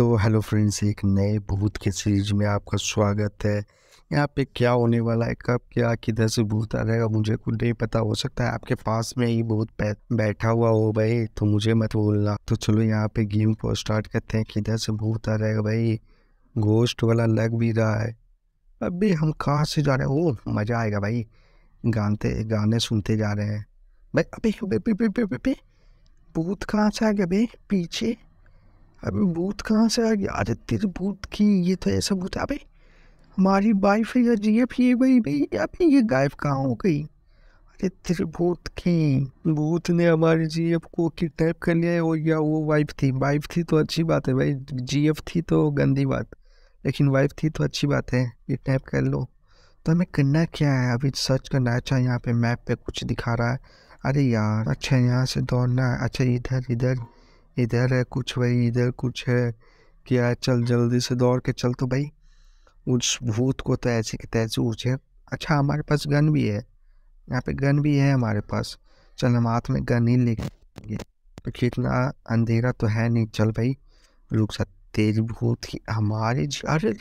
तो hello friends एक नए भूत के सीरीज में आपका स्वागत है यहाँ पे क्या होने वाला है कब क्या किधर से भूत आ रहेगा मुझे कुछ नहीं पता हो सकता है आपके पास में ही भूत बैठा हुआ हो भाई तो मुझे मत बोलना तो चलो यहाँ पे गेम को स्टार्ट करते हैं किधर से भूत आ रहेगा भाई गोश्त वाला लग भी रहा है अभी हम कहाँ से जा रहे हैं ओ मज़ा आएगा भाई गानते गाने सुनते जा रहे हैं भाई अभी भूत कहाँ से आ गया भाई पीछे अभी भूत कहाँ से आ गया अरे तेरे भूत की ये तो ऐसा भूत अभी हमारी वाइफ या जी एफ ये भाई भाई अभी ये गायब कहाँ हो गई अरे तेरे भूत की भूत ने हमारे जी एफ को किडनेप कर लिया है और या वो वाइफ थी वाइफ थी तो अच्छी बात है भाई जी एफ थी तो गंदी बात लेकिन वाइफ थी तो अच्छी बात है किडनेप कर लो तो हमें करना क्या है अभी सर्च करना है अच्छा यहाँ पे मैप पे कुछ दिखा रहा है अरे यार अच्छा यहाँ से दौड़ना है अच्छा इधर इधर इधर है कुछ भाई इधर कुछ है क्या चल जल्दी से दौड़ के चल तो भाई उस भूत को तो ऐसे के तैसे उछे अच्छा हमारे पास गन भी है यहाँ पे गन भी है हमारे पास चल हम हाथ में गन ही लेंगे तो इतना अंधेरा तो है नहीं चल भाई रुक सा तेज भूत ही हमारे अरे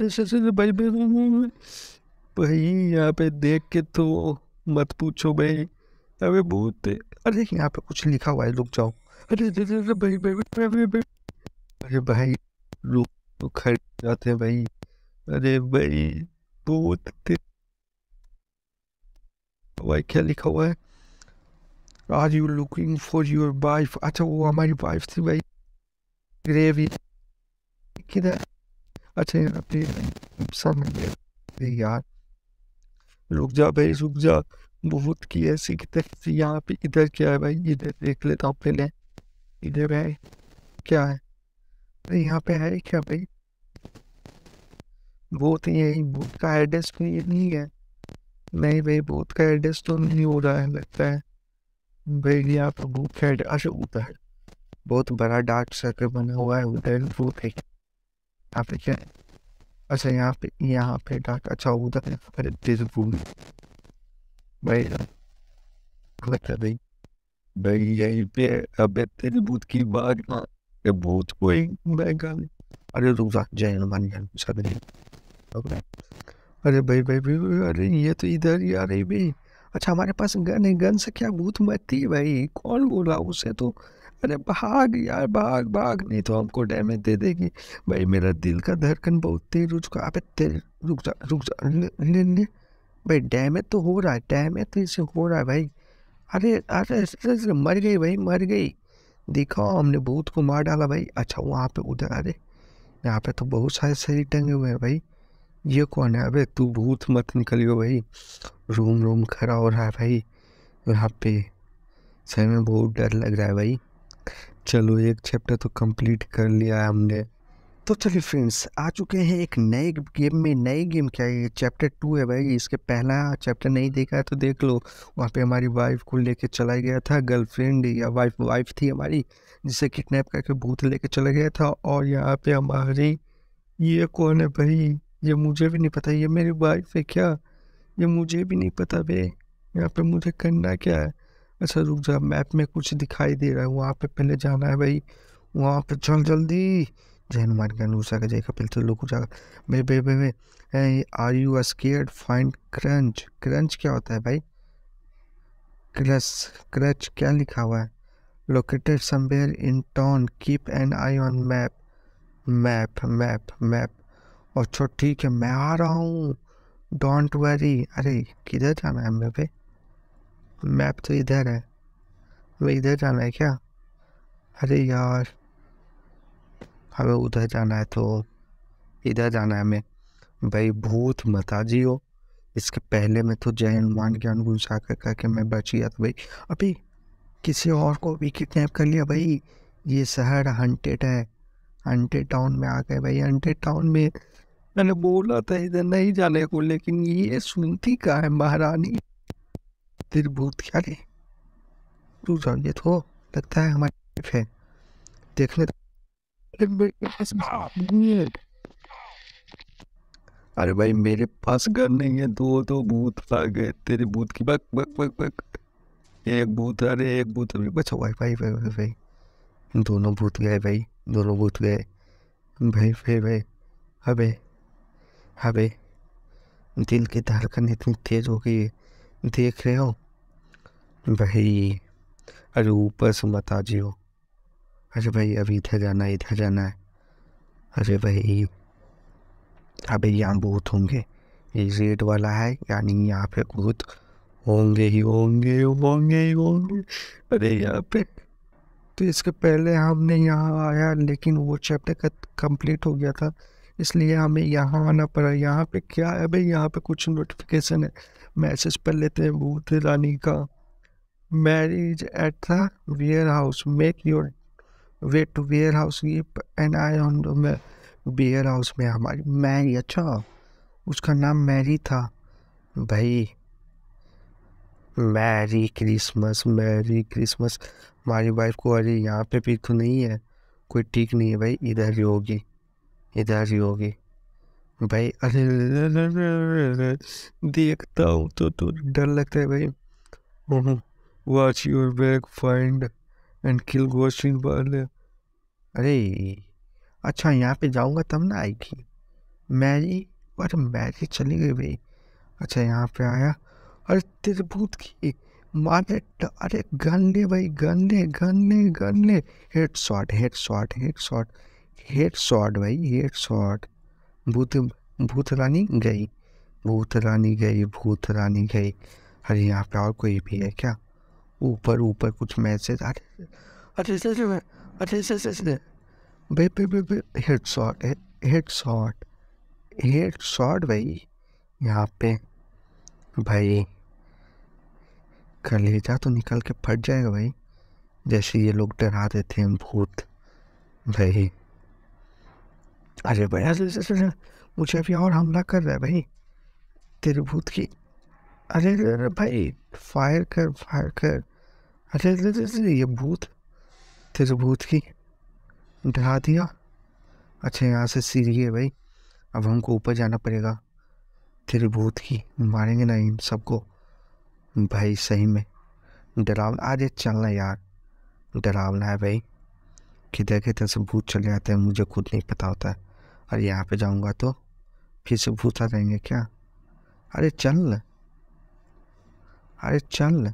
भाई भाई यहाँ पे देख के तो मत पूछो भाई अबे भूत अरे यहाँ पे कुछ लिखा हुआ है रुक जाओ अरे अरे भाई भाई भाई अरे भाई लोग तो खरीद जाते हैं भाई अरे भाई बहुत भाई क्या लिखा हुआ है are you looking for your wife अच्छा वो हमारी वाइफ थी भाई ग्रेवी किधर अच्छा अपने सामने यार रुक जा भाई रुक जा बहुत की ऐसी किधर यहाँ पे इधर क्या है भाई इधर देख लेता हूँ पहले इधर है क्या है अरे यहाँ पे है क्या भाई वो तो यही बूथ का एड्रेस तो ये नहीं है नहीं भाई बूथ का एड्रेस तो नहीं हो रहा है लगता है भाई यहाँ पर बूथ का एड्रेस अच्छा उधर बहुत बड़ा डार्क सर्कल बना हुआ है उधर बूथ है यहाँ पे क्या अच्छा यहाँ पे यहाँ पे डार्क अच्छा उधर अरे दिस भाई भाई मैं यहीं पे अब तेरे भूत की बात ये भूत मैं अरे रुक जा जय हनुमान सब अरे भाई भाई भाई अरे ये तो इधर ही आ रही भाई अच्छा हमारे पास गन है गन से क्या भूत मरती भाई कौन बोला उसे तो अरे भाग यार भाग भाग नहीं तो हमको डैमेज दे देगी भाई मेरा दिल का धड़कन बहुत तेज रुक जा अबे तेरे रुक जा रुक जा ले ले भाई डैमेज तो हो रहा है डैमेज तो इसे हो रहा है भाई अरे अरे अरे मर गई भाई मर गई देखो हमने भूत को मार डाला भाई अच्छा वहाँ पे उधर अरे यहाँ पे तो बहुत सारे शरीर टंगे हुए हैं भाई ये कौन है अबे तू भूत मत निकलियो भाई रूम रूम खड़ा हो रहा है भाई यहाँ पे सही में बहुत डर लग रहा है भाई चलो एक चैप्टर तो कंप्लीट कर लिया है हमने तो चलिए फ्रेंड्स आ चुके हैं एक नए गेम में नए गेम क्या है ये चैप्टर टू है भाई इसके पहला चैप्टर नहीं देखा है तो देख लो वहाँ पे हमारी वाइफ को लेके चला गया था गर्लफ्रेंड या वाइफ वाइफ थी हमारी जिसे किडनैप करके भूत लेके चला गया था और यहाँ पे हमारी ये कौन है भाई ये मुझे भी नहीं पता ये मेरी वाइफ है क्या ये मुझे भी नहीं पता भे यहाँ पर मुझे करना क्या है अच्छा रुक जा मैप में कुछ दिखाई दे रहा है वहाँ पर पहले जाना है भाई वहाँ पर चल जल्दी जैन मार्ग के अनुसार का कपिल लोग जाकर बे बे बे बे are you find crunch crunch क्या होता है भाई क्रस क्रच क्या लिखा हुआ है located somewhere in town keep an eye on map map map map और अच्छा ठीक है मैं आ रहा हूँ डोंट वरी अरे किधर जाना है हमें मैप तो इधर है वो इधर जाना है क्या अरे यार हमें उधर जाना है तो इधर जाना है हमें भाई भूत मता जी हो इसके पहले में तो जय हनुमान के अनुगुण साकर करके मैं बच गया था भाई अभी किसी और को भी किडनैप कर लिया भाई ये शहर हंटेड है हंटेड टाउन में आ गए भाई हंटेड टाउन में मैंने बोला था इधर नहीं जाने को लेकिन ये सुनती का है महारानी त्रिभूत क्या रे तू ये तो लगता है हमारी है देखने अरे भाई मेरे पास घर नहीं है दो दो भूत आ गए तेरे भूत की बक बक बक बक एक भूत अरे एक भूत अभी बचो भाई भाई भाई भाई भाई दोनों भूत गए भाई दोनों भूत गए भाई भाई भाई अबे अबे दिल की धड़कन इतनी तेज हो गई है देख रहे हो भाई अरे ऊपर से मत आ जियो अरे भाई अभी इधर जाना है इधर जाना है अरे भाई अभी यहाँ भूत होंगे ये रेड वाला है यानी यहाँ पे भूत होंगे ही होंगे होंगे ही होंगे अरे यहाँ पे तो इसके पहले हमने यहाँ आया लेकिन वो चैप्टर कंप्लीट हो गया था इसलिए हमें यहाँ आना पड़ा यहाँ पे क्या है भाई यहाँ पे कुछ नोटिफिकेशन है मैसेज पर लेते हैं भूत रानी का marriage at the warehouse make your way to warehouse and eye on warehouse में हमारी मैरी अच्छा उसका नाम मैरी था भाई मैरी क्रिसमस मैरी क्रिसमस हमारी वाइफ को अरे यहाँ पे भी तो नहीं है कोई ठीक नहीं है भाई इधर ही होगी इधर ही होगी भाई अरे देखता हूँ तो तो डर लगता है भाई watch your bag find and kill ghosting पर अरे अच्छा यहाँ पे जाऊँगा तब ना आएगी मैरी अरे मैरी चली गई भाई अच्छा यहाँ पे आया अरे त्रिभूत की मारे अरे गन ले भाई गन ले गन ले गन ले head shot head shot head shot head shot भाई हेड शॉट भूत भूत रानी गई भूत रानी गई भूत रानी गई अरे यहाँ पे और कोई भी है क्या ऊपर ऊपर कुछ मैसेज आ रहे अरे सर अरे सर सर बे बे बे बे head shot head shot head shot भाई यहाँ पे भाई कलेजा तो निकल के फट जाएगा भाई जैसे ये लोग डरा रहे थे भूत भाई अरे भैया मुझे अभी और हमला कर रहा है भाई तेरे भूत की अरे, अरे भाई फायर कर फायर कर अरे ये भूत तेरे भूत की डरा दिया अच्छा यहाँ से सीढ़ी है भाई अब हमको ऊपर जाना पड़ेगा तेरे भूत की मारेंगे ना इन सबको भाई सही में डरावना आज चलना यार डरावना है भाई किधर किधर से भूत चले जाते हैं मुझे खुद नहीं पता होता है और यहाँ पे जाऊँगा तो फिर से भूत आ जाएंगे क्या अरे चल अरे चल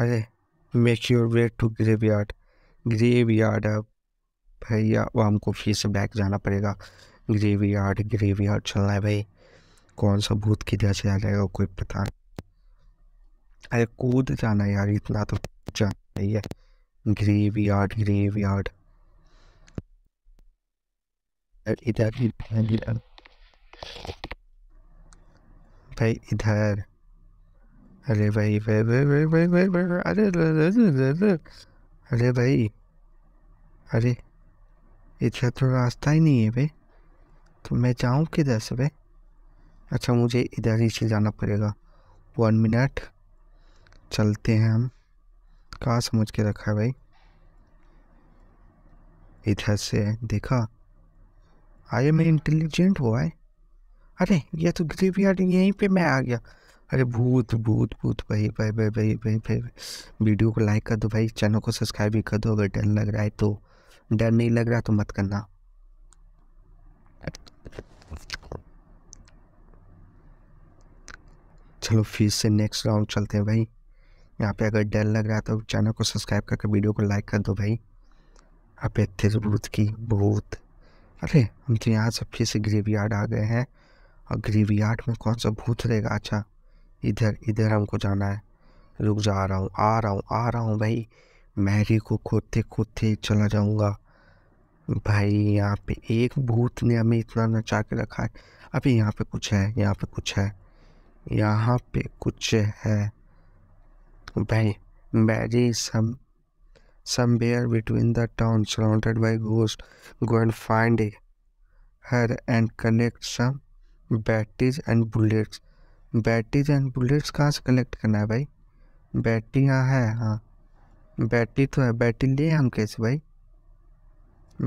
अरे make your way to graveyard graveyard अब भैया वो हमको फिर से बैक जाना पड़ेगा ग्रेव यार्ड ग्रेव यार्ड चलना है भाई कौन सा भूत किधर से आ जाएगा कोई पता नहीं अरे कूद जाना यार इतना तो जाना ही है ग्रेव यार्ड ग्रेव यार्ड इधर भाई इधर अरे भाई भाई अरे अरे भाई अरे इतना तो रास्ता ही नहीं है भाई तो मैं जाऊँ किधर से भाई अच्छा मुझे इधर ही से जाना पड़ेगा वन मिनट चलते हैं हम कहाँ समझ के रखा है भाई इधर से देखा आए मैं इंटेलिजेंट हुआ है अरे ये तो ग्रेवयार्ड यार्ड यहीं पे मैं आ गया अरे भूत भूत भूत भाई भाई भाई भाई भाई भाई वीडियो को लाइक कर दो भाई चैनल को सब्सक्राइब भी कर दो अगर डर लग रहा है तो डर नहीं लग रहा तो मत करना चलो फिर से नेक्स्ट राउंड चलते हैं भाई यहाँ पे अगर डर लग रहा है तो चैनल को सब्सक्राइब करके वीडियो को लाइक कर दो भाई आप थे भूत की भूत अरे हम तो यहाँ से फिर से ग्रेवयार्ड यार्ड आ गए हैं और ग्रेवयार्ड यार्ड में कौन सा भूत रहेगा अच्छा इधर इधर हमको जाना है रुक जा रहा हूँ आ रहा हूँ आ रहा हूँ भाई मैरी को खोदते खोदते चला जाऊँगा भाई यहाँ पे एक भूत ने हमें इतना नचा के रखा है अभी यहाँ पे कुछ है यहाँ पे कुछ है यहाँ पे कुछ है भाई Mary some somewhere between the town surrounded by ghost go and find her and connect some batteries and bullets batteries and bullets कहाँ से कलेक्ट करना है भाई बैटरी यहाँ है हाँ बैटरी तो है बैटरी लिए हम कैसे भाई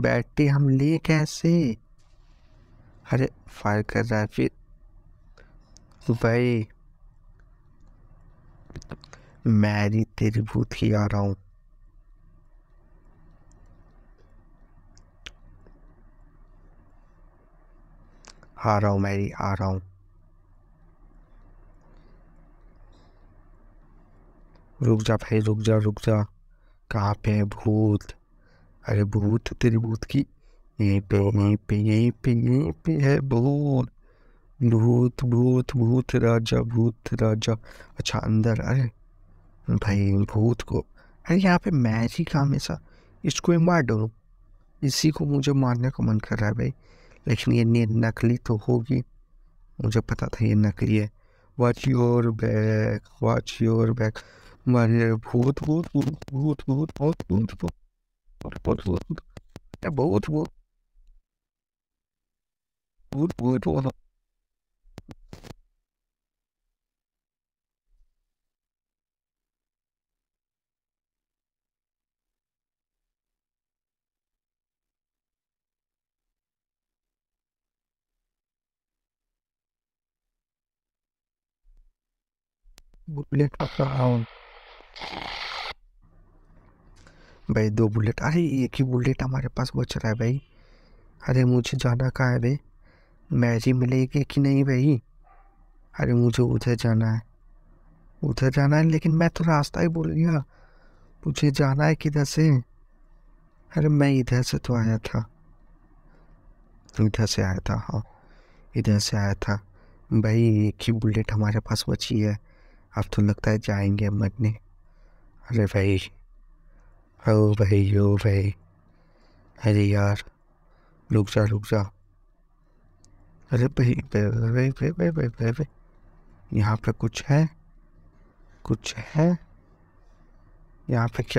बैटरी हम लिए कैसे अरे फायर कर रहा है फिर भाई मैरी तेरी भूत ही आ रहा हूँ आ रहा हूँ मैरी आ रहा हूँ रुक जा भाई रुक जा रुक जा कहाँ पे है भूत अरे भूत तेरी भूत की यहीं पे यहीं पे यहीं पे यहीं पे है भूत भूत भूत भूत राजा भूत राजा अच्छा अंदर अरे भाई भूत को अरे यहाँ पे है सा इसको ही मार डरो इसी को मुझे मारने का मन कर रहा है भाई लेकिन ये नकली तो होगी मुझे पता था ये नकली है watch your back watch your back Maria Brot, Brot, Brot, Brot, Brot, Brot, Brot, Brot, Brot, Brot, Brot, ja, Brot, Brot, Brot, Brot, Brot, Блин, как-то भाई दो बुलेट अरे एक ही बुलेट हमारे पास बच रहा है भाई अरे मुझे जाना कहाँ है भाई ही मिलेगी कि नहीं भाई अरे मुझे उधर जाना है उधर जाना है लेकिन मैं तो रास्ता ही बोल गया मुझे जाना है किधर से अरे मैं इधर से तो आया था इधर से आया था हाँ इधर से आया था भाई एक ही बुलेट हमारे पास बची है अब तो लगता है जाएंगे मरने अरे भाई हो भाई ओ भाई अरे यार रुक जा रुक जा अरे भाई भाई भाई भाई भाई भाई भाई यहाँ पे कुछ है कुछ है यहाँ पे क्या